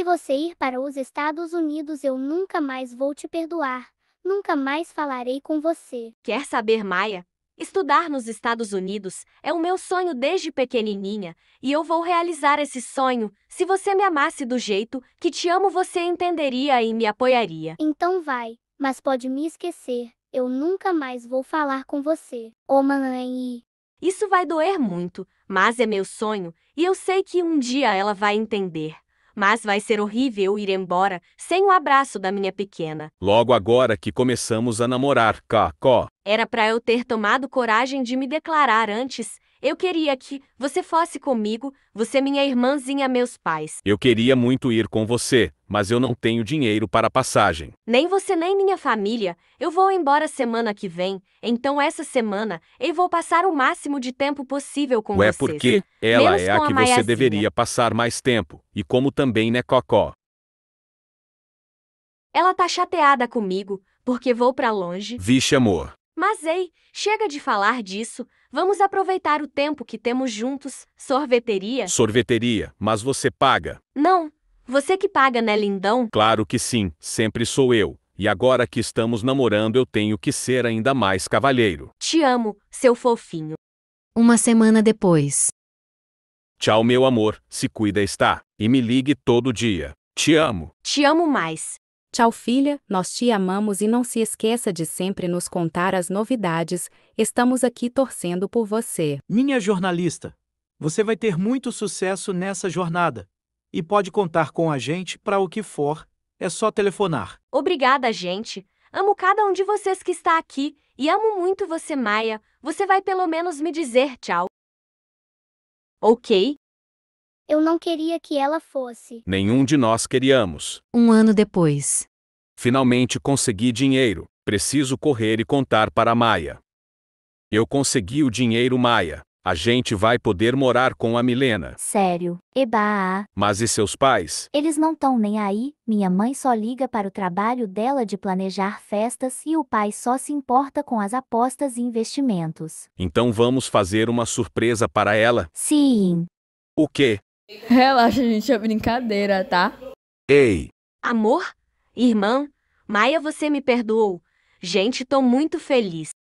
Se você ir para os Estados Unidos, eu nunca mais vou te perdoar. Nunca mais falarei com você. Quer saber, Maia? Estudar nos Estados Unidos é o meu sonho desde pequenininha e eu vou realizar esse sonho. Se você me amasse do jeito que te amo, você entenderia e me apoiaria. Então vai, mas pode me esquecer. Eu nunca mais vou falar com você. Ô oh, Isso vai doer muito, mas é meu sonho e eu sei que um dia ela vai entender mas vai ser horrível ir embora sem o abraço da minha pequena. Logo agora que começamos a namorar, Cacó. Era para eu ter tomado coragem de me declarar antes eu queria que você fosse comigo, você é minha irmãzinha, meus pais. Eu queria muito ir com você, mas eu não tenho dinheiro para passagem. Nem você nem minha família. Eu vou embora semana que vem, então essa semana eu vou passar o máximo de tempo possível com Ué, vocês. Ué, porque ela Menos é a que você deveria passar mais tempo, e como também né Cocó. Ela tá chateada comigo, porque vou para longe. Vixe, amor. Mas ei, chega de falar disso, vamos aproveitar o tempo que temos juntos. Sorveteria? Sorveteria, mas você paga. Não, você que paga, né, lindão? Claro que sim, sempre sou eu. E agora que estamos namorando, eu tenho que ser ainda mais cavalheiro. Te amo, seu fofinho. Uma semana depois. Tchau, meu amor, se cuida está. E me ligue todo dia. Te amo. Te amo mais. Tchau, filha, nós te amamos e não se esqueça de sempre nos contar as novidades, estamos aqui torcendo por você. Minha jornalista, você vai ter muito sucesso nessa jornada. E pode contar com a gente para o que for, é só telefonar. Obrigada, gente. Amo cada um de vocês que está aqui e amo muito você, Maia. Você vai pelo menos me dizer tchau. Ok? Eu não queria que ela fosse. Nenhum de nós queríamos. Um ano depois. Finalmente consegui dinheiro. Preciso correr e contar para Maia. Eu consegui o dinheiro, Maia. A gente vai poder morar com a Milena. Sério. Eba. Mas e seus pais? Eles não estão nem aí. Minha mãe só liga para o trabalho dela de planejar festas e o pai só se importa com as apostas e investimentos. Então vamos fazer uma surpresa para ela? Sim. O quê? Relaxa, gente, é brincadeira, tá? Ei! Amor? irmão, Maia, você me perdoou? Gente, tô muito feliz.